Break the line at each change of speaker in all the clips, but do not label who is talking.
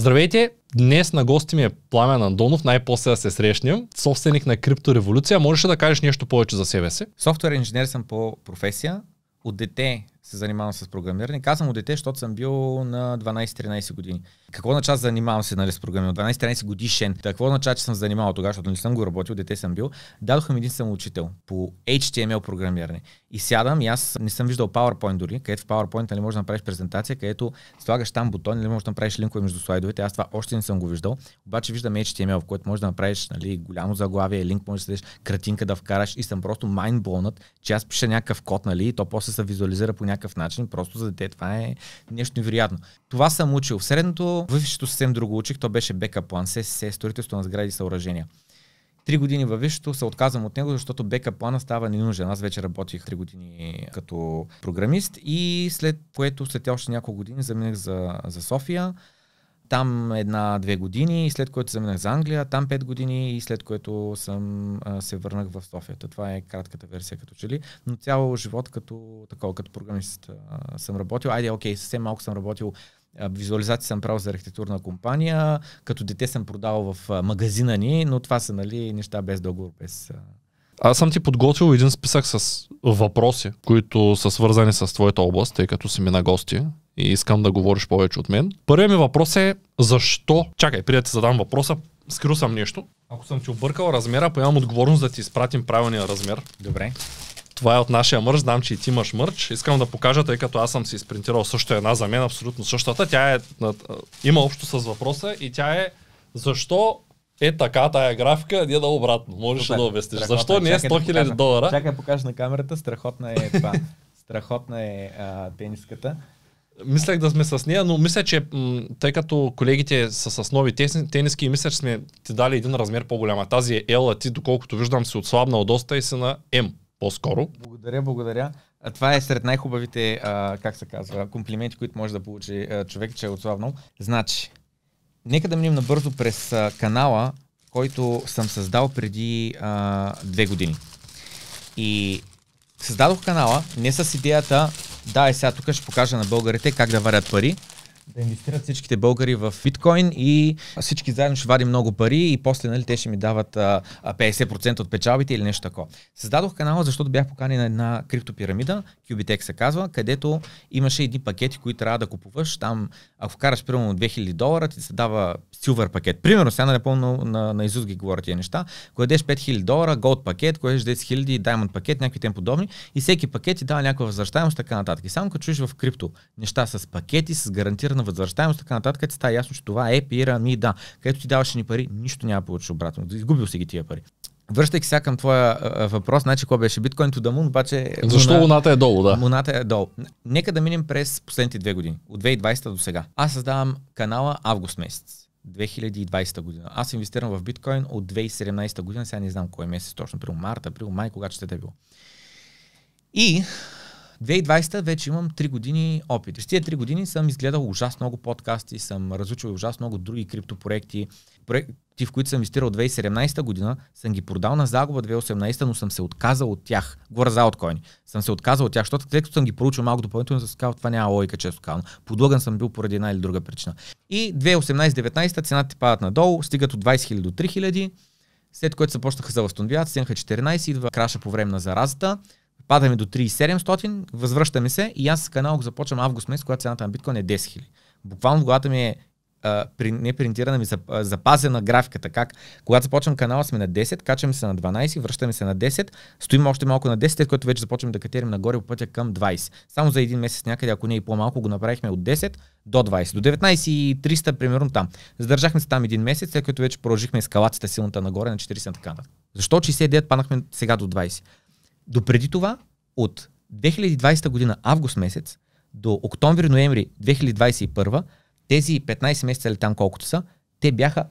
Здравейте! Днес на гости ми е Пламен Андонов, най-после да се срещнем, собственик на Криптореволюция. Можеш ли да кажеш нещо повече за себе си? Софтуер инженер съм по професия. От дете
се занимавам с програмиране. Казвам от дете, защото съм бил на 12-13 години. Какво означава занимавам се нали, с програмиране? 12-13 годишен. Какво означава, че съм занимавал тогава, защото не съм го работил, дете съм бил. Дадоха ми един самоучител по HTML програмиране. И сядам и аз не съм виждал PowerPoint дори, където в PowerPoint не нали, можеш да направиш презентация, където слагаш там бутон или нали, можеш да направиш линкове между слайдовете. Аз това още не съм го виждал. Обаче виждам HTML, в което можеш да направиш нали, голямо заглавие, линк, можеш да следиш картинка да вкараш и съм просто майнболнат, че аз пиша някакъв код, нали, и то после се визуализира по някакъв някакъв начин. Просто за дете това е нещо невероятно. Това съм учил. В средното, висшето съвсем друго учих, то беше бека план, ССС, строителство на сгради и съоръжения. Три години във висшето се отказвам от него, защото бека плана става ненужен. Аз вече работих три години като програмист и след което след още няколко години заминах за, за София. Там една-две години, след което заминах за Англия, там пет години и след което съм се върнах в Софията. Това е кратката версия като че ли. Но цял живот като, такова, като програмист съм работил. Айде, окей, съвсем малко съм работил визуализация съм правил за архитектурна компания, като дете съм продавал в магазина ни, но това са нали, неща без договор,
без... Аз съм ти подготвил един списък с въпроси, които са свързани с твоята област, тъй като си ми на гости и искам да говориш повече от мен. Първият ми въпрос е защо? Чакай, преди да ти задам въпроса, скрил съм нещо. Ако съм ти объркал размера, поемам отговорност да ти изпратим правилния размер. Добре. Това е от нашия мърч, знам, че и ти имаш мърч. Искам да покажа, тъй като аз съм си изпринтирал също една за мен, абсолютно същата. Тя е, има общо с въпроса и тя е защо е така тая графика, не да е обратно. Можеш да обясниш. Защо не е 100 000 долара? Чакай,
покажа на камерата, страхотна е това. страхотна е а, тениската.
Мислях да сме с нея, но мисля, че м- тъй като колегите са с нови тесни, тениски, мисля, че сме ти дали един размер по-голяма. Тази е L, а ти, доколкото виждам, си отслабнал доста и си на M по-скоро.
Благодаря, благодаря.
А това е сред най-хубавите,
а, как се казва, комплименти, които може да получи а, човек, че е отслабнал. Значи, нека да минем набързо през а, канала, който съм създал преди а, две години. И създадох канала не с идеята да, и сега тук ще покажа на българите как да варят пари да инвестират всичките българи в биткоин и всички заедно ще вадим много пари и после нали, те ще ми дават а, 50% от печалбите или нещо такова. Създадох канала, защото бях поканен на една криптопирамида Cubitec се казва, където имаше едни пакети, които трябва да купуваш. Там, ако караш, примерно 2000 долара, ти се дава силвър пакет. Примерно, сега напълно нали, на, на, на Изус ги говоря тия неща. Ако 5000 долара, голд пакет, ако 10 000, даймонд пакет, някакви тем подобни. И всеки пакет ти дава някаква възвръщаемост, така нататък. И само като чуеш в крипто неща с пакети, с гарантирана възвръщаемост, така нататък, ти става ясно, че това е пирамида, където ти даваш ни пари, нищо няма да получиш обратно. Изгубил си ги тия пари. Връщайки сега към твоя а, въпрос, значи какво беше биткоин to the moon, обаче... Защо луна, луната е долу, да? Луната е долу. Нека да минем през последните две години, от 2020 до сега. Аз създавам канала август месец. 2020 година. Аз инвестирам в биткоин от 2017 година, сега не знам кой месец, точно при март, април, май, когато ще те било. И 2020 вече имам 3 години опит. През тези 3 години съм изгледал ужасно много подкасти, съм разучил ужасно много други криптопроекти. Проекти, в които съм инвестирал 2017 година, съм ги продал на загуба 2018, но съм се отказал от тях. Говоря за откойни. Съм се отказал от тях, защото тъй като съм ги проучил малко допълнително, съм казал, това няма логика, често казвам. Подлъган съм бил поради една или друга причина. И 2018-19 цената ти падат надолу, стигат от 20 000 до 3 000. След което започнаха за възстановяват, стигнаха 14, идва краша по време на заразата. Падаме до 3700, възвръщаме се и аз с канал го започвам август месец, когато цената на биткоин е 10 000. Буквално в главата ми е при, не принтирана ми, запазена графиката. Как? Когато започвам канала сме на 10, качваме се на 12, връщаме се на 10, стоим още малко на 10, след което вече започваме да катерим нагоре по пътя към 20. Само за един месец някъде, ако не и по-малко, го направихме от 10 до 20. До 19 и 300, примерно там. Задържахме се там един месец, след като вече продължихме ескалацията силната нагоре на 40 така. Защо 69 паднахме сега до 20? Допреди това, от 2020 година, август месец, до октомври-ноември 2021, тези 15 месеца или там колкото са, те бяха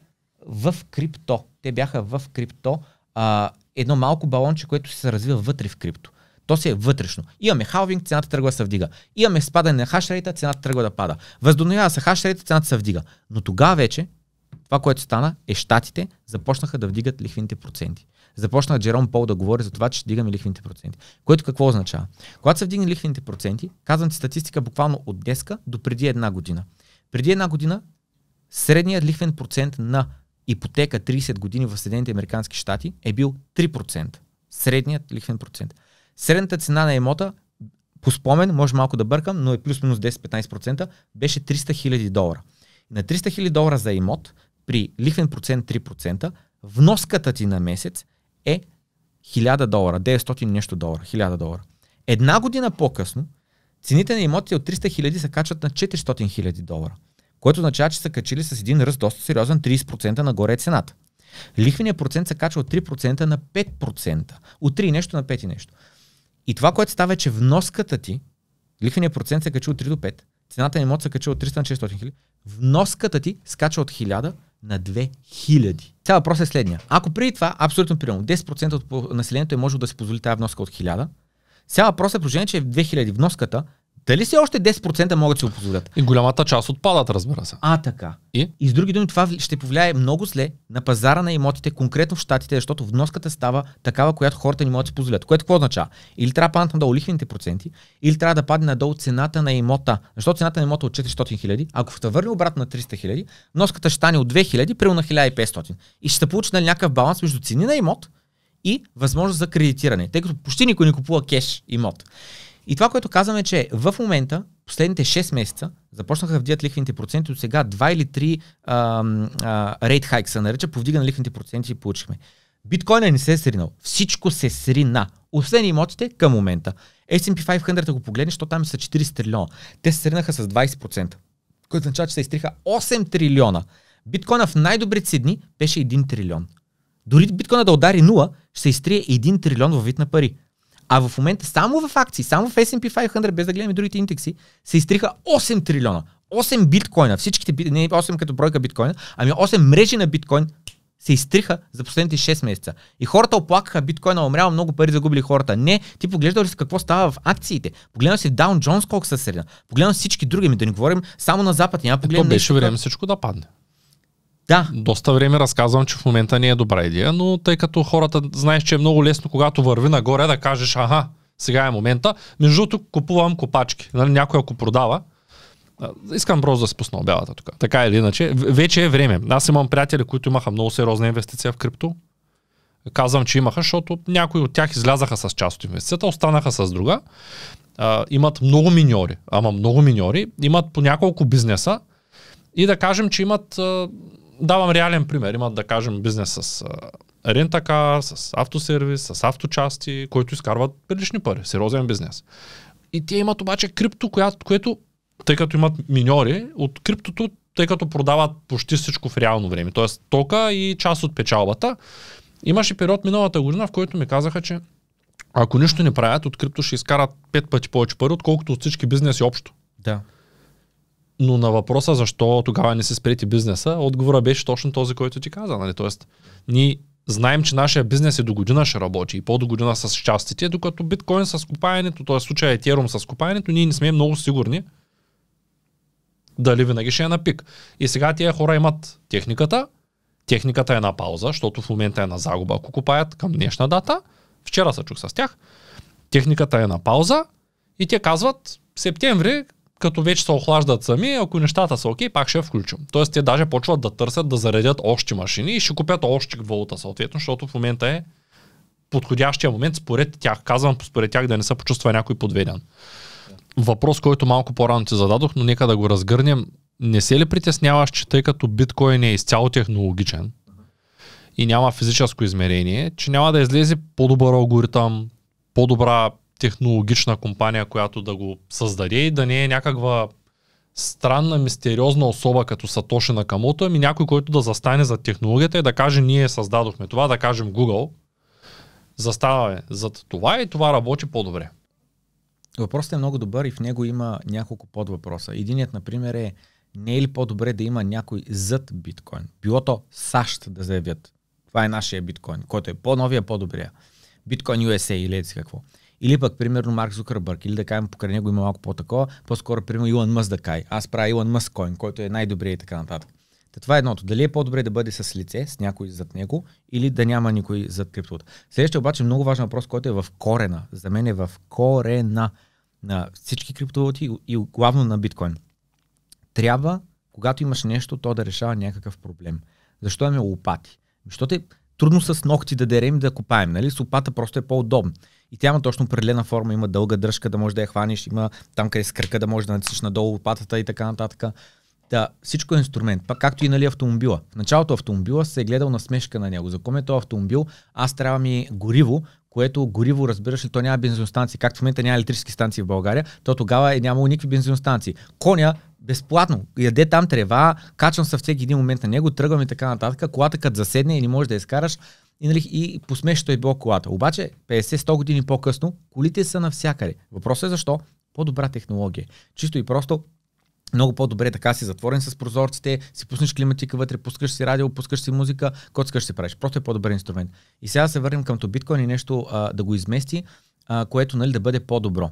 в крипто. Те бяха в крипто. А, едно малко балонче, което се развива вътре в крипто. То се е вътрешно. Имаме халвинг, цената тръгва да се вдига. Имаме спадане на хашрейта, цената тръгва да пада. Въздуноява се хашрейта, цената се вдига. Но тогава вече това, което стана е щатите започнаха да вдигат лихвините проценти. Започна Джером Пол да говори за това, че ще дигаме лихвините проценти. Което какво означава? Когато се вдигне лихвините проценти, казвам ти статистика буквално от деска до преди една година. Преди една година средният лихвен процент на ипотека 30 години в Съединените Американски щати е бил 3%. Средният лихвен процент. Средната цена на емота по спомен, може малко да бъркам, но е плюс-минус 10-15%, беше 300 000 долара. На 300 000 долара за имот при лихвен процент 3%, вноската ти на месец е 1000 долара, 900 нещо долара, 1000 долара. Една година по-късно цените на имотите от 300 хиляди се качват на 400 хиляди долара, което означава, че са качили с един ръст доста сериозен 30% нагоре е цената. Лихвеният процент се качва от 3% на 5%. От 3 нещо на 5 нещо. И това, което става е, че вноската ти, лихвеният процент се качи от 3 до цената на имот се качи от 300 на 600 хиляди, вноската ти скача от 1000 на 2000. Сега въпрос е следния. Ако преди това, абсолютно примерно, 10% от населението е можело да си позволи тази вноска от 1000, сега въпрос е положение, че в 2000 вноската дали си още 10% могат да си го позволят? И голямата част отпадат, разбира се. А, така. И? и с други думи, това ще повлияе много зле на пазара на имотите, конкретно в щатите, защото вноската става такава, която хората не могат да си позволят. Което какво означава? Или трябва да паднат надолу лихвените проценти, или трябва да падне надолу цената на имота. Защото цената на имота е от 400 хиляди, ако те върне обратно на 300 хиляди, вноската ще стане от 2000, примерно на 1500. И ще се получи на нали, някакъв баланс между цени на имот и възможност за кредитиране, тъй като почти никой не купува кеш имот. И това, което казваме, че в момента, последните 6 месеца, започнаха да вдигат лихвените проценти от сега 2 или 3 рейт хайк се нарича, повдигане на лихвените проценти и получихме. Биткоина не се е сринал. Всичко се срина. Освен имотите към момента. S&P 500 ако го погледнеш, защото там са 40 трилиона. Те се сринаха с 20%, което означава, че се изтриха 8 трилиона. Биткоина в най-добрите си дни беше 1 трилион. Дори биткоина да удари 0, ще се изтрие 1 трилион във вид на пари. А в момента само в акции, само в S&P 500, без да гледаме другите индекси, се изтриха 8 трилиона. 8 биткоина, всичките, не 8 като бройка биткоина, ами 8 мрежи на биткоин се изтриха за последните 6 месеца. И хората оплакаха биткоина, умрява много пари загубили хората. Не, ти поглеждал ли си какво става в акциите? Погледнал си Даун Джонс,
колко са средна. Погледнал всички други, ми да не говорим само на Запад. Няма погледнал. То беше време всичко да падне. Да. Доста време разказвам, че в момента не е добра идея, но тъй като хората знаеш, че е много лесно, когато върви нагоре, да кажеш, аха, сега е момента. Между другото, купувам копачки. Нали, някой ако продава, Искам просто да спусна обявата тук. Така или иначе, вече е време. Аз имам приятели, които имаха много сериозна инвестиция в крипто. Казвам, че имаха, защото някои от тях излязаха с част от инвестицията, останаха с друга. А, имат много миньори, ама много миньори. Имат по няколко бизнеса. И да кажем, че имат давам реален пример. Имат, да кажем, бизнес с рентака, с автосервис, с авточасти, които изкарват прилични пари. Сериозен бизнес. И те имат обаче крипто, която, което, тъй като имат миньори, от криптото, тъй като продават почти всичко в реално време, т.е. тока и част от печалбата, имаше период миналата година, в който ми казаха, че ако нищо не правят, от крипто ще изкарат пет пъти повече пари, отколкото от всички бизнеси общо. Да. Но на въпроса защо тогава не се спрети бизнеса, отговора беше точно този, който ти каза. Нали? Тоест, ние знаем, че нашия бизнес е до година ще работи и по-до година с частите, докато биткоин с купаенето, т.е. случая етерум с купаенето, ние не сме много сигурни дали винаги ще е на пик. И сега тия хора имат техниката, техниката е на пауза, защото в момента е на загуба, ако купаят към днешна дата. Вчера се чух с тях. Техниката е на пауза и те казват, септември, като вече се охлаждат сами, ако нещата са окей, пак ще я включим. Тоест те даже почват да търсят, да заредят още машини и ще купят още валута съответно, защото в момента е подходящия момент според тях. Казвам според тях да не се почувства някой подведен. Въпрос, който малко по-рано ти зададох, но нека да го разгърнем. Не се ли притесняваш, че тъй като биткоин е изцяло технологичен и няма физическо измерение, че няма да излезе по-добър алгоритъм, по-добра технологична компания, която да го създаде и да не е някаква странна, мистериозна особа като Сатоши Камото, ами някой, който да застане за технологията и да каже ние създадохме това, да кажем Google, заставаме зад това и това работи по-добре.
Въпросът е много добър и в него има няколко подвъпроса. Единият, например, е не е ли по-добре да има някой зад биткоин? Било то САЩ да заявят. Това е нашия биткоин, който е по-новия, по-добрия. Биткоин USA или какво. Или пък, примерно, Марк Зукърбърг, или да кажем, покрай него има малко по-такова, по-скоро, примерно, Илон Мъс да кай. Аз правя Илон Мъс коин, който е най-добрия и така нататък. Та това е едното. Дали е по-добре да бъде с лице, с някой зад него, или да няма никой зад криптовата. Следващия обаче много важен въпрос, който е в корена. За мен е в корена на всички криптовалути и главно на биткоин. Трябва, когато имаш нещо, то да решава някакъв проблем. Защо е лопати? Защото трудно с ногти да дерем да копаем, нали? С опата просто е по-удобно. И тя има точно определена форма, има дълга дръжка да може да я хванеш, има там къде с кръка да може да натиснеш надолу опатата и така нататък. Да, всичко е инструмент. Пак както и нали, автомобила. В началото автомобила се е гледал на смешка на него. За кой е този автомобил? Аз трябва ми е гориво, което гориво, разбираш ли, то няма бензиностанции, както в момента няма електрически станции в България, то тогава е нямало никакви бензиностанции. Коня безплатно. Яде там трева, качвам се всеки един момент на него, тръгвам и така нататък. Колата като заседне и не можеш да изкараш, и, нали, и посмешното е било колата. Обаче 50-100 години по-късно колите са навсякъде. Въпросът е защо? По-добра технология. Чисто и просто много по-добре е така си затворен с прозорците, си пуснеш климатика вътре, пускаш си радио, пускаш си музика, който искаш си правиш. Просто е по-добър инструмент. И сега се върнем към биткоин и нещо а, да го измести, а, което нали, да бъде по-добро.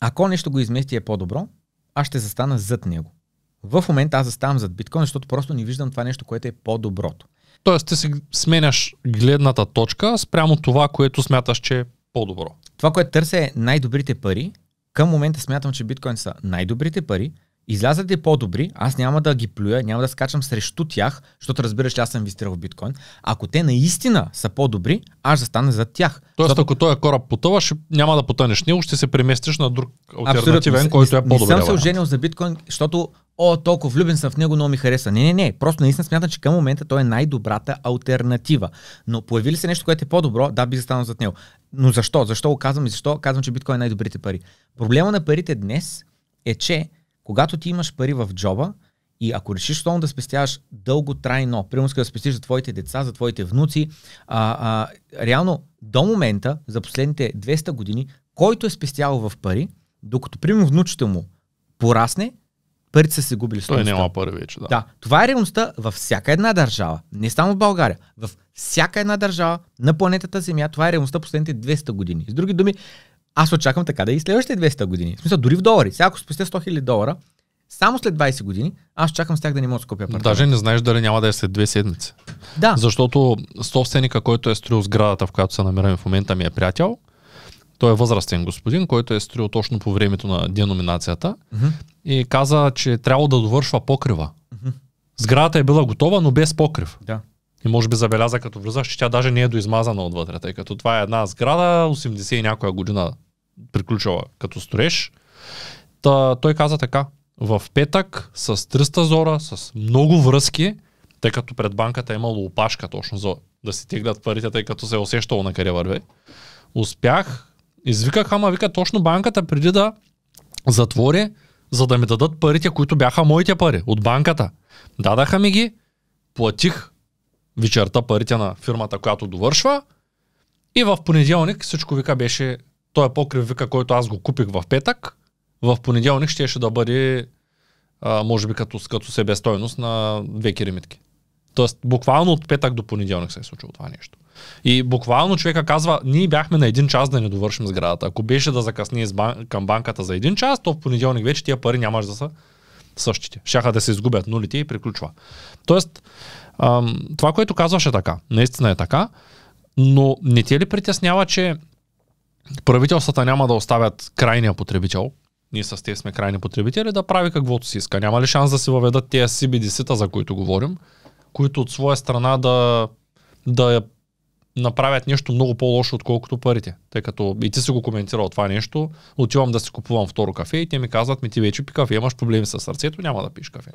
Ако нещо го измести е по-добро, аз ще застана зад него. В момента аз заставам зад биткоин, защото просто не виждам това нещо, което е по-доброто.
Тоест, ти си сменяш гледната точка спрямо това, което смяташ, че е по-добро. Това, което търся е най-добрите пари. Към момента смятам, че биткоин
са най-добрите пари, излязат по-добри, аз няма да ги плюя, няма да скачам срещу тях, защото разбираш, че аз съм инвестирал в биткоин. Ако те наистина са по-добри, аз да стана зад тях.
Тоест, защото... ако този е кораб потъва, ще, няма да потънеш него, ще се преместиш на друг альтернативен, който е по-добър. Не съм се оженил
за биткоин, защото о, толкова влюбен съм в него, но ми хареса. Не, не, не. Просто наистина смятам, че към момента той е най-добрата альтернатива. Но появи ли се нещо, което е по-добро, да, би застанал зад него. Но защо? Защо го казвам и защо казвам, че биткоин е най-добрите пари? Проблема на парите днес е, че когато ти имаш пари в джоба и ако решиш основно да спестяваш дълго трайно, примерно да спестиш за твоите деца, за твоите внуци, а, а, реално до момента, за последните 200 години, който е спестявал в пари, докато примерно внучите му порасне, парите са се губили. Той няма пари вече, да. да. Това е реалността във всяка една държава, не само в България, във всяка една държава на планетата Земя. Това е реалността последните 200 години. С други думи, аз очаквам така да е и следващите 200 години. В смисъл, дори в долари. Сега ако спестя 100 000 долара, само след 20 години, аз чакам с тях да не мога да купя апартамент. Даже не
знаеш дали няма да е след две седмици. Да. Защото собственика, който е строил сградата, в която се намираме в момента, ми е приятел. Той е възрастен господин, който е строил точно по времето на деноминацията uh-huh. и каза, че трябва да довършва покрива. Uh-huh. Сградата е била готова, но без покрив. Да. И може би забеляза като влизаш, че тя даже не е доизмазана отвътре, тъй като това е една сграда, 80 и някоя година приключила като строеж. Та, той каза така, в петък с 300 зора, с много връзки, тъй като пред банката е имало опашка точно за да си теглят парите, тъй като се е усещало на къде върве. Успях, извиках, ама вика точно банката преди да затвори, за да ми дадат парите, които бяха моите пари от банката. Дадаха ми ги, платих вечерта парите на фирмата, която довършва и в понеделник всичко вика беше той е покрив вика, който аз го купих в петък, в понеделник щеше ще да бъде, а, може би като, като себестойност на две керамитки. Тоест, буквално от петък до понеделник се е случило това нещо. И буквално човека казва, ние бяхме на един час да не довършим сградата. Ако беше да закъсни бан... към банката за един час, то в понеделник вече тия пари нямаш да са същите. Щяха да се изгубят нулите и приключва. Тоест, ам, това, което казваше така, наистина е така, но не те ли притеснява, че правителствата няма да оставят крайния потребител, ние с тези сме крайни потребители, да прави каквото си иска. Няма ли шанс да си въведат тези CBDC-та, за които говорим, които от своя страна да, да направят нещо много по-лошо, отколкото парите. Тъй като и ти си го коментирал това нещо, отивам да си купувам второ кафе и те ми казват, ми ти вече пи кафе, имаш проблеми с сърцето, няма да пиш кафе.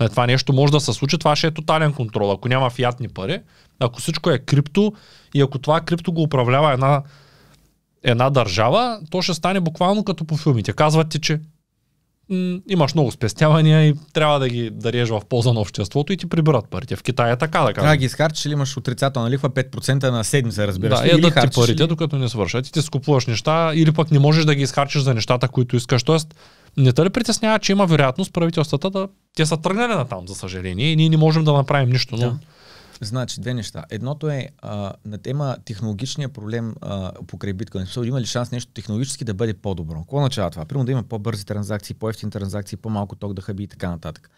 Е, това нещо може да се случи, това ще е тотален контрол. Ако няма фиатни пари, ако всичко е крипто и ако това крипто го управлява една една държава, то ще стане буквално като по филмите. Казват ти, че м- имаш много спестявания и трябва да ги дареш в полза на обществото и ти прибират парите. В Китай е така да кажа. Трябва да ги изхарчиш или имаш отрицателна лихва 5% на седмица, разбира се. Да, ядат ти парите, ли? докато не свършат. И ти скупуваш неща или пък не можеш да ги изхарчиш за нещата, които искаш. Тоест, не те ли притеснява, че има вероятност правителствата да... Те са тръгнали на там, за съжаление, и ние не можем да направим нищо. Но... Да. Значи, две неща. Едното е а, на тема технологичния проблем
а, покрай биткоин. Също, има ли шанс нещо технологически да бъде по-добро? Какво означава това? Примерно да има по-бързи транзакции, по-ефтини транзакции, по-малко ток да хаби и така нататък.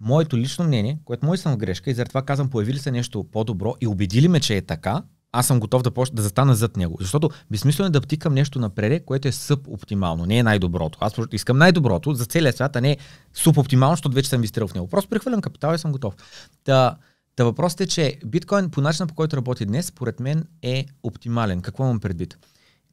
Моето лично мнение, което мое съм грешка и заради това казвам, появили се нещо по-добро и убедили ме, че е така, аз съм готов да, почна, да застана зад него. Защото безсмислено е да птикам нещо напред, което е субоптимално, не е най-доброто. Аз искам най-доброто за целия свят, а не субоптимално, защото вече съм инвестирал в него. Просто прехвърлям капитал и съм готов. Та, да Та въпросът е, че биткоин по начина по който работи днес, според мен е оптимален. Какво имам предвид?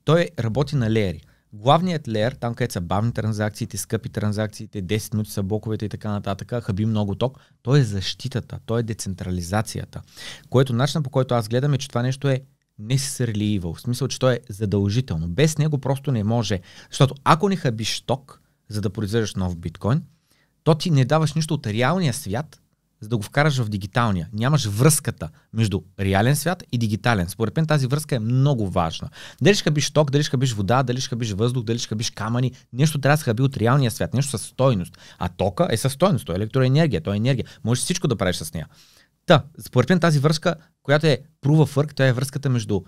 Той работи на леери. Главният леер, там където са бавни транзакциите, скъпи транзакциите, 10 минути са блоковете и така нататък, хаби много ток, то е защитата, то е децентрализацията. Което начина по който аз гледам е, че това нещо е necessarily в смисъл, че то е задължително. Без него просто не може. Защото ако не хабиш ток, за да произвеждаш нов биткоин, то ти не даваш нищо от реалния свят, за да го вкараш в дигиталния. Нямаш връзката между реален свят и дигитален. Според мен тази връзка е много важна. Дали ще биш ток, дали ще биш вода, дали ще биш въздух, дали ще биш камъни, нещо трябва да се хаби от реалния свят, нещо със стойност. А тока е със стойност, то е електроенергия, то е енергия. Можеш всичко да правиш с нея. Та, според мен тази връзка, която е прува фърк, тя е връзката между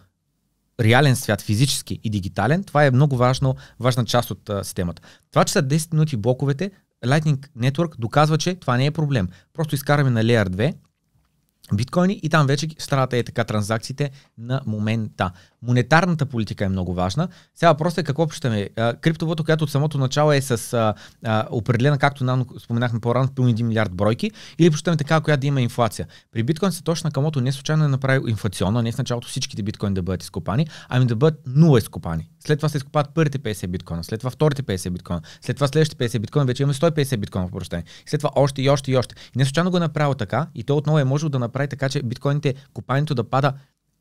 реален свят, физически и дигитален, това е много важно, важна част от а, системата. Това, че са 10 минути блоковете, Lightning Network доказва, че това не е проблем. Просто изкараме на Layer 2 биткоини и там вече страната е така транзакциите на момента монетарната политика е много важна. Сега въпросът е какво общаме. Криптовото, която от самото начало е с а, а, определена, както нам споменахме по-рано, пълни 1 милиард бройки, или общаме така, която да има инфлация. При биткоин се точно камото не случайно е направил инфлационно, не в началото всичките биткоини да бъдат изкопани, ами да бъдат нула изкопани. След това се изкопават първите 50 биткоина, след това вторите 50 биткоина, след това следващите 50 биткоина, вече имаме 150 биткоина в прощение. След това още и още и още. И не случайно го е направил така, и то отново е можел да направи така, че биткоините, копанието да пада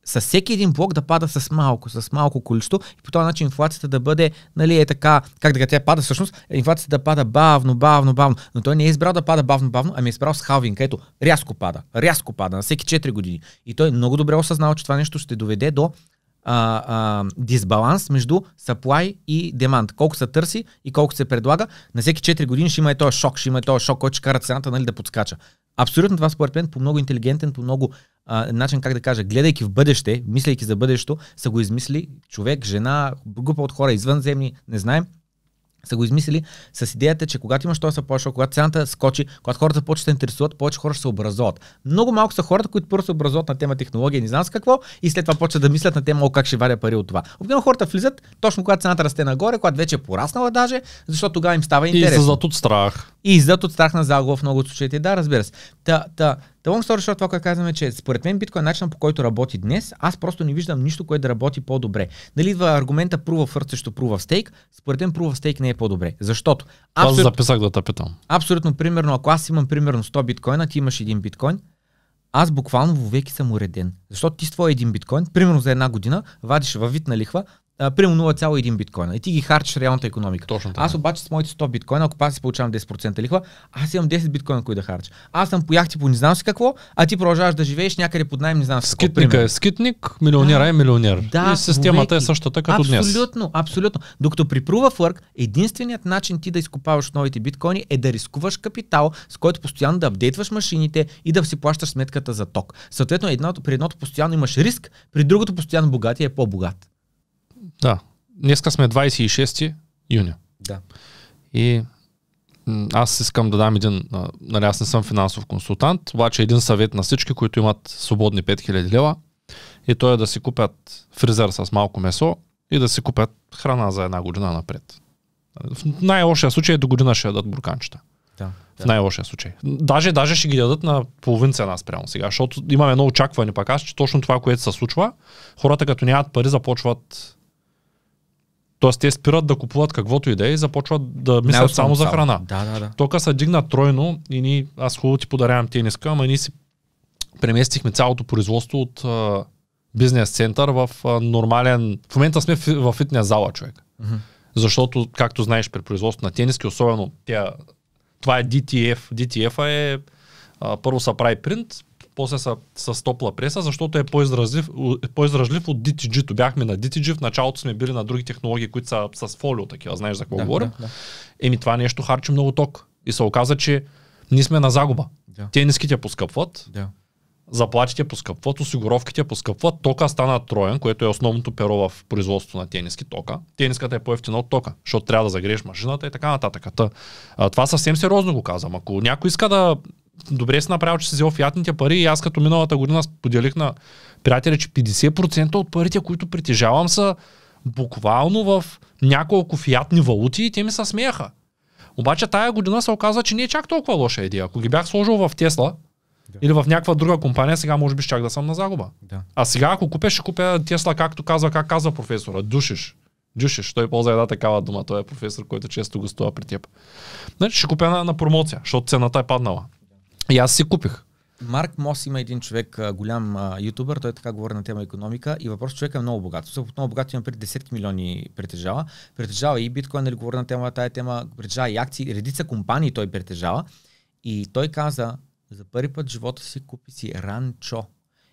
с всеки един блок да пада с малко, с малко количество и по този начин инфлацията да бъде, нали, е така, как да тя пада всъщност, инфлацията да пада бавно, бавно, бавно. Но той не е избрал да пада бавно, бавно, ами е избрал с халвинг, ето, рязко пада, рязко пада на всеки 4 години. И той много добре е осъзнава, че това нещо ще доведе до а, а, дисбаланс между supply и demand. Колко се търси и колко се предлага. На всеки 4 години ще има е този шок, ще има е този шок, който ще кара цената нали, да подскача. Абсолютно това според мен по много интелигентен, по много а, начин, как да кажа, гледайки в бъдеще, мислейки за бъдещето, са го измисли човек, жена, група от хора извънземни, не знаем, са го измислили с идеята, че когато имаш този започва, когато цената скочи, когато хората започват да се интересуват, повече хора ще се образуват. Много малко са хората, които първо се образуват на тема технология, не знам с какво, и след това почват да мислят на тема О, как ще варя пари от това. Обикновено хората влизат точно когато цената расте нагоре, когато вече е пораснала даже, защото тогава им става интересно. И излизат от страх. И излизат от страх на загуба в много от случаите. Да, разбира се. Та, та, Та long story short, това, което казваме, че според мен биткоин е начинът по който работи днес, аз просто не виждам нищо, което да работи по-добре. Дали идва аргумента proof of earth срещу proof of stake, според мен proof of stake не е по-добре. Защото... Аз Аз записах да те питам. Абсолютно, примерно, ако аз имам примерно 100 биткоина, ти имаш един биткоин, аз буквално вовеки съм уреден. Защото ти с твой един биткоин, примерно за една година, вадиш във вид на лихва, примерно 0,1 биткоина и ти ги харчиш реалната економика. Точно така. Аз обаче с моите 100 биткоина, ако пак си получавам 10% лихва, аз имам 10 биткоина, които да харча. Аз съм поях, ти по не знам си какво, а ти продължаваш да живееш някъде под найем, не знам си Скитника какво.
Скитник е скитник, милионера да, е милионер. Да, и системата човеки. е същата като абсолютно, днес. Абсолютно,
абсолютно. Докато при Прува of единственият начин ти да изкупаваш новите биткоини е да рискуваш капитал, с който постоянно да апдейтваш машините и да си плащаш сметката за ток. Съответно, едното, при едното постоянно имаш риск, при другото постоянно богатия е по-богат.
Да, днеска сме 26 юни. Да. И аз искам да дам един, нали аз не съм финансов консултант, обаче един съвет на всички, които имат свободни 5000 лева и то е да си купят фризер с малко месо и да си купят храна за една година напред. В най-лошия случай е до година ще ядат бурканчета. Да, да. В най-лошия случай. Даже, даже ще ги дадат на половин цена спрямо сега, защото имаме едно очакване пак аз, че точно това, което се случва, хората като нямат пари започват Тоест те спират да купуват каквото и да е и започват да мислят само за храна. Да, да, да. Тока се дигна тройно и ни, аз хубаво ти подарявам тениска, ама ние си преместихме цялото производство от а, бизнес център в а, нормален... В момента сме в, в фитнес зала, човек. Mm-hmm. Защото, както знаеш, при производство на тениски, особено тя, това е DTF. DTF е а, първо се прави принт, после са, с топла преса, защото е по-изразлив, е по-изразлив от DTG-то. Бяхме на DTG, в началото сме били на други технологии, които са с фолио, такива, знаеш за какво да, говоря. Да, да. Еми това нещо харчи много ток. И се оказа, че ние сме на загуба. Да. Те ниските поскъпват, да. заплатите поскъпват, осигуровките поскъпват, тока стана троен, което е основното перо в производството на тениски тока. Тениската е по-ефтина от тока, защото трябва да загрееш машината и така нататък. Та, това съвсем сериозно го казвам. Ако някой иска да добре си направил, че си взел фиатните пари и аз като миналата година споделих на приятели, че 50% от парите, които притежавам са буквално в няколко фиатни валути и те ми се смеяха. Обаче тая година се оказа, че не е чак толкова лоша идея. Ако ги бях сложил в Тесла, да. Или в някаква друга компания, сега може би ще чак да съм на загуба. Да. А сега, ако купя, ще купя Тесла, както казва, как казва професора, душиш. душиш. той ползва една такава дума. Той е професор, който често гостува при теб. Значи ще купя на, на промоция, защото цената е паднала. И аз си купих. Марк Мос
има един човек, голям а, ютубър, той така говори на тема економика и въпрос човек е много богат. От много богат има преди десетки милиони притежава. Притежава и биткоин, нали говори на тема тая тема, притежава и акции, редица компании той притежава. И той каза, за първи път в живота си купи си ранчо.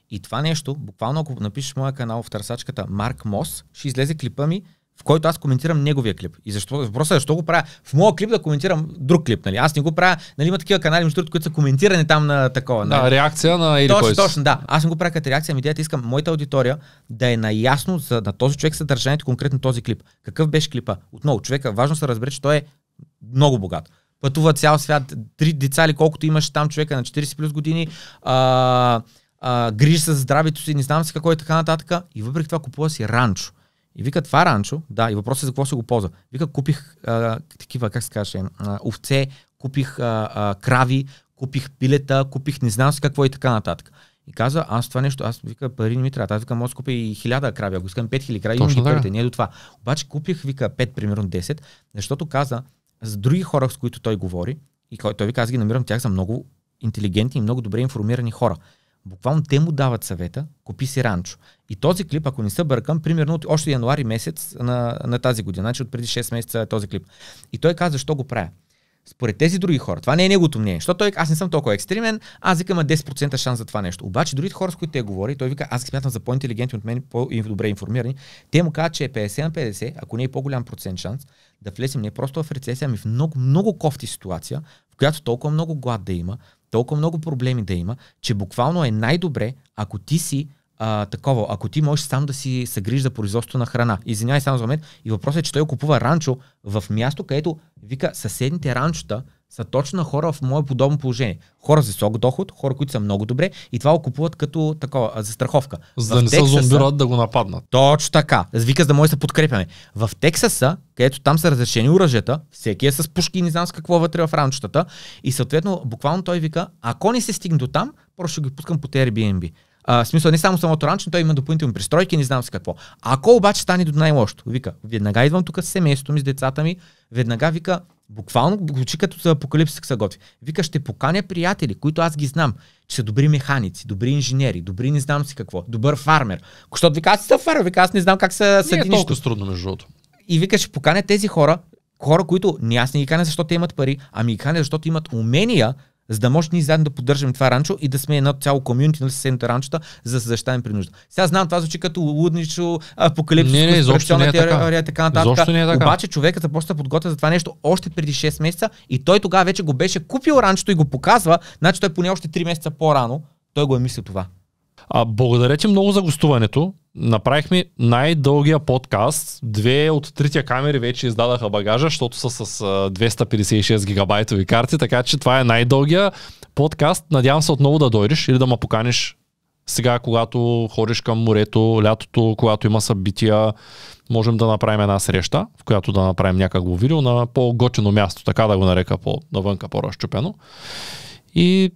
И това нещо, буквално ако напишеш моя канал в търсачката Марк Мос, ще излезе клипа ми, в който аз коментирам неговия клип. И защо, въпросът е защо го правя в моя клип да коментирам друг клип. Нали? Аз не го правя, нали има такива канали, между другото, които са коментирани там на такова. Нали? Да, реакция
на или Точно, точно,
да. Аз не го правя като реакция, ами идеята е, искам моята аудитория да е наясно за, на този човек съдържанието, конкретно този клип. Какъв беше клипа? Отново, човека, важно се разбере, че той е много богат пътува цял свят, три деца ли колкото имаш там човека на 40 плюс години, а, а, грижи се за здравето си, не знам си какво и така нататък. И въпреки това купува си ранчо. И вика, това е ранчо, да, и въпросът е за какво се го ползва. Вика, купих а, такива, как се каже, овце, купих а, а, крави, купих пилета, купих не знам си какво и така нататък. И каза, аз това нещо, аз вика, пари не ми трябва. Аз вика, може да купя и хиляда крави, ако искам 5000 крави, Точно, имам парите, не е до това. Обаче купих, вика, 5, примерно 10, защото каза, за други хора, с които той говори, и той ви каза, ги намирам тях за много интелигентни и много добре информирани хора. Буквално те му дават съвета, купи си ранчо. И този клип, ако не се бъркам, примерно от още януари месец на, на тази година, значи от преди 6 месеца е този клип. И той каза, защо го правя. Според тези други хора, това не е неговото мнение, защото той, аз не съм толкова екстремен, аз викам 10% шанс за това нещо. Обаче другите хора, с които те говори, той вика, аз смятам за по-интелигентни от мен, по-добре информирани, те му казват, че е 50 на 50, ако не е по-голям процент шанс, да влезем не просто в рецесия, ами в много, много кофти ситуация, в която толкова много глад да има, толкова много проблеми да има, че буквално е най-добре, ако ти си а, такова, ако ти можеш сам да си съгрижда производство на храна. Извинявай само за момент. И въпросът е, че той купува ранчо в място, където, вика, съседните ранчота са точно хора в мое подобно положение. Хора с висок доход, хора, които са много добре и това го купуват като такова, застраховка. За да в не Тексаса, се зомбират
да го нападнат. Точно така. Вика,
за да може да се подкрепяме. В Тексаса, където там са разрешени оръжията, всеки е с пушки и не знам с какво вътре в ранчетата и съответно буквално той вика, ако не се стигне до там, просто ще ги пускам по Airbnb. А, в смисъл, не само самото ранчо, той има допълнителни пристройки, не знам с какво. Ако обаче стане до най-лошото, вика, веднага идвам тук с семейството ми, с децата ми, веднага вика, буквално звучи като за апокалипсис се готви. Вика, ще поканя приятели, които аз ги знам, че са добри механици, добри инженери, добри не знам си какво, добър фармер. Защото вика, аз съм фармер, вика, аз не знам как са съдинища. Не е толкова трудно, между другото. И вика, ще поканя тези хора, хора, които не аз не ги каня, защото те имат пари, ами ги каня, защото имат умения за да може ние заедно да поддържаме това ранчо и да сме едно цяло комюнити нали, на съседните ранчета, за да се при нужда. Сега знам, това звучи като лудничо, апокалипсис, не, не, изобщо не е теория, така. Теория, така нататък. Изобщо не е така. Обаче човекът започва да подготвя за това нещо още преди 6 месеца и той тогава вече го беше купил ранчето и го показва, значи той поне още 3 месеца по-рано, той го
е мислил това. А, благодаря ти много за гостуването. Направихме най-дългия подкаст. Две от трите камери вече издадаха багажа, защото са с 256 гигабайтови карти, така че това е най-дългия подкаст. Надявам се отново да дойдеш или да ме поканиш сега, когато ходиш към морето, лятото, когато има събития, можем да направим една среща, в която да направим някакво видео на по-готино място, така да го нарека по, навънка по-разчупено. И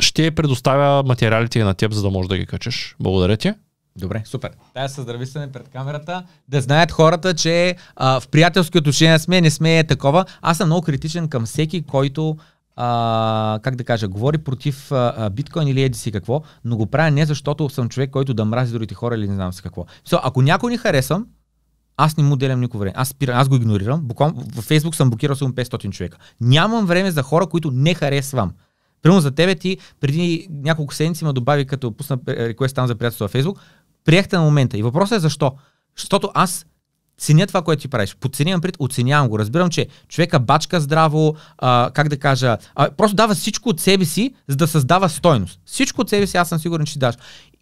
ще предоставя материалите на теб, за да можеш да ги качеш. Благодаря ти. Добре, супер.
Тая са здрави са пред камерата. Да знаят хората, че а, в приятелски отношения сме, не сме е такова. Аз съм много критичен към всеки, който а, как да кажа, говори против а, а, биткоин или еди си какво, но го правя не защото съм човек, който да мрази другите хора или не знам си какво. So, ако някой ни харесвам, аз не му делям никакво време. Аз спирам, аз го игнорирам. Буквам, в Фейсбук съм блокирал съм 500 човека. Нямам време за хора, които не харесвам. Примерно за тебе ти преди няколко седмици ме добави, като пусна е, е, реквест там за приятелство във Фейсбук, приехте на момента. И въпросът е защо? Защото аз ценя това, което ти правиш. Подценявам пред, оценявам го. Разбирам, че човека бачка здраво, а, как да кажа, а, просто дава всичко от себе си, за да създава стойност. Всичко от себе си, аз съм сигурен, че даш.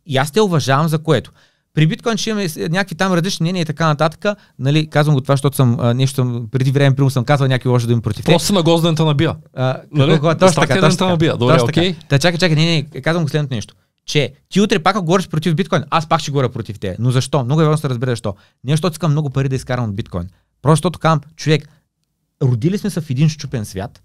И аз те уважавам за което. При биткоин ще имаме някакви там различни мнения и така нататък. Нали, казвам го това, защото съм а, нещо съм, преди време примерно съм казал някакви лоши да им против. Просто на гоздената на Бия. нали? Набия. точно така. Та, чакай, чакай, не, не, не, казвам го следното нещо че ти утре пак говориш против биткоин, аз пак ще говоря против те. Но защо? Много е важно да се разбере защо. Не защото искам много пари да изкарам от биткоин. Просто защото казвам, човек, родили сме се в един щупен свят,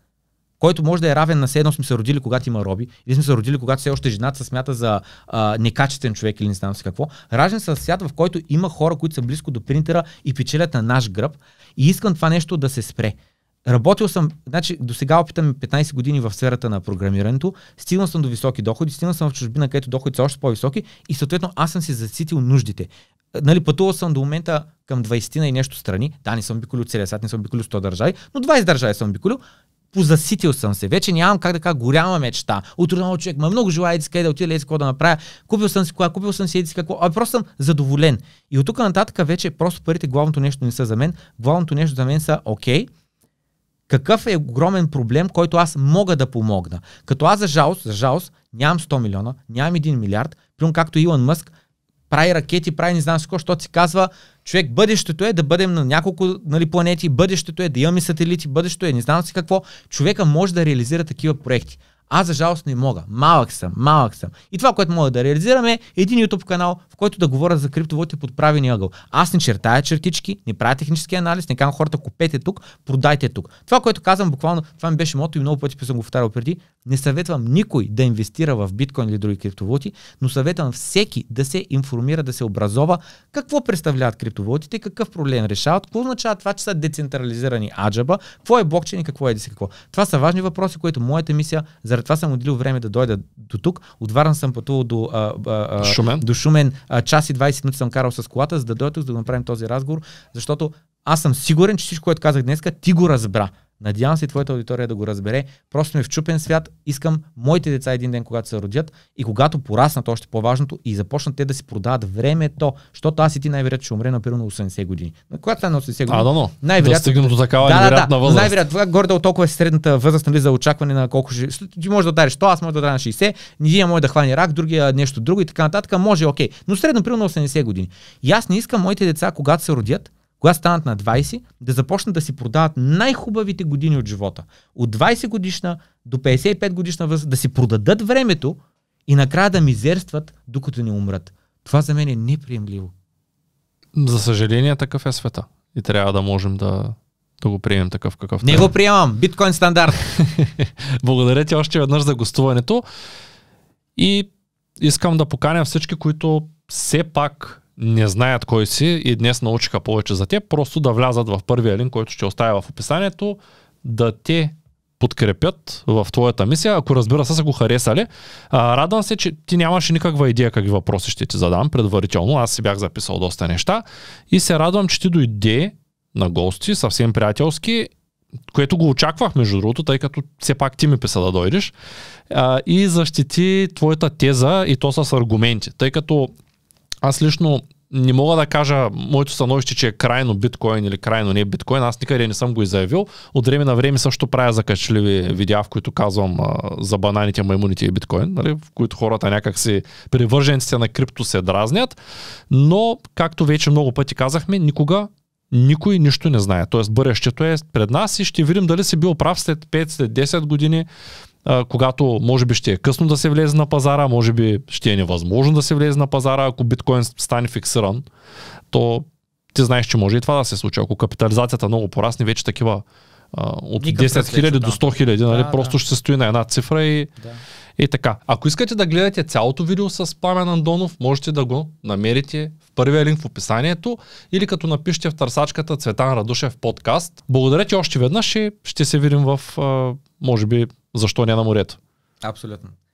който може да е равен на седно сме се родили, когато има роби, или сме се родили, когато все още жената се смята за а, некачествен човек или не знам си какво. Ражен се в свят, в който има хора, които са близко до принтера и печелят на наш гръб. И искам това нещо да се спре. Работил съм, значи до сега опитам 15 е години в сферата на програмирането, стигнал съм до високи доходи, стигнал съм в чужбина, където доходите са още по-високи и съответно аз съм си заситил нуждите. Е, нали, пътувал съм до момента към 20 на и нещо страни, да, не съм обиколил целия свят, не съм обиколил 100 държави, но 20 държави съм обиколил позаситил съм се. Вече нямам как да кажа голяма мечта. Утро човек, ма много желая да да отида, какво да направя. Купил съм си кола, купил съм си еди какво. А просто съм задоволен. И от тук нататък вече просто парите, главното нещо не са за мен. Главното нещо за мен са окей. Okay, какъв е огромен проблем, който аз мога да помогна? Като аз за жалост, за жалост, нямам 100 милиона, нямам 1 милиард, прием както Илон Мъск, прави ракети, прави не знам си какво, защото си казва, човек, бъдещето е да бъдем на няколко нали, планети, бъдещето е да имаме сателити, бъдещето е не знам си какво. Човека може да реализира такива проекти. Аз за жалост не мога. Малък съм, малък съм. И това, което мога да реализирам е един YouTube канал, в който да говоря за криптовалутите под правилния ъгъл. Аз не чертая чертички, не правя технически анализ, не казвам хората купете тук, продайте тук. Това, което казвам буквално, това ми беше мото и много пъти съм го повтарял преди. Не съветвам никой да инвестира в биткоин или други криптовалути, но съветвам всеки да се информира, да се образова какво представляват криптовалутите, какъв проблем решават, какво означава това, че са децентрализирани аджаба, какво е блокчейн и какво е деси какво. Това са важни въпроси, които моята мисия за заради това съм отделил време да дойда до тук. От Варна съм пътувал до, а, а, Шумен. до Шумен. А, час и 20 минути съм карал с колата, за да дойда тук, за да направим този разговор, защото аз съм сигурен, че всичко, което казах днес, ти го разбра. Надявам се твоята аудитория да го разбере. Просто ми е в чупен свят. Искам моите деца един ден, когато се родят и когато пораснат, още по-важното, и започнат те да си продават времето, защото аз и ти най-вероятно ще умре на на 80 години. Но когато стане на 80 години? А, да, но. Най-вероятно. Да до такава да, да, да, възраст. Най-вероятно. Горе-долу толкова е средната възраст нали, за очакване на колко ще. Ти може да дариш то, аз може да дам на 60, един е може да хване рак, другия нещо друго и така нататък. Може, окей. Но средно примерно на 80 години. И аз не искам моите деца, когато се родят, когато станат на 20, да започнат да си продават най-хубавите години от живота. От 20 годишна до 55 годишна възраст, да си продадат времето и накрая да мизерстват, докато не умрат. Това за мен е неприемливо.
За съжаление, такъв е света. И трябва да можем да, да го приемем такъв какъв. Не е. го
приемам. Биткоин
стандарт. Благодаря ти още веднъж за гостуването. И искам да поканя всички, които все пак не знаят кой си и днес научиха повече за те, просто да влязат в първия линк, който ще оставя в описанието, да те подкрепят в твоята мисия, ако разбира се са го харесали. А, радвам се, че ти нямаше никаква идея какви въпроси ще ти задам предварително. Аз си бях записал доста неща и се радвам, че ти дойде на гости, съвсем приятелски, което го очаквах между другото, тъй като все пак ти ми писа да дойдеш, а, и защити твоята теза и то с аргументи. Тъй като аз лично не мога да кажа моето становище, че е крайно биткоин или крайно не е биткоин. Аз никъде не съм го изявил. От време на време също правя закачливи видеа, в които казвам а, за бананите, маймуните и е биткоин, нали? в които хората някак си привърженците на крипто се дразнят. Но, както вече много пъти казахме, никога никой нищо не знае. Тоест бъдещето е пред нас и ще видим дали си бил прав след 5, след 10 години, а, когато може би ще е късно да се влезе на пазара, може би ще е невъзможно да се влезе на пазара, ако биткоин стане фиксиран, то ти знаеш, че може и това да се случи. Ако капитализацията е много порасне, вече такива а, от Никъв 10 хиляди до 100 хиляди, нали, да, просто да. ще се стои на една цифра и, да. и така. Ако искате да гледате цялото видео с Пламен Андонов, можете да го намерите в първия линк в описанието или като напишете в търсачката Цветан Радушев подкаст. Благодаря ти още веднъж и ще се видим в, може би, защо не на морето? Абсолютно.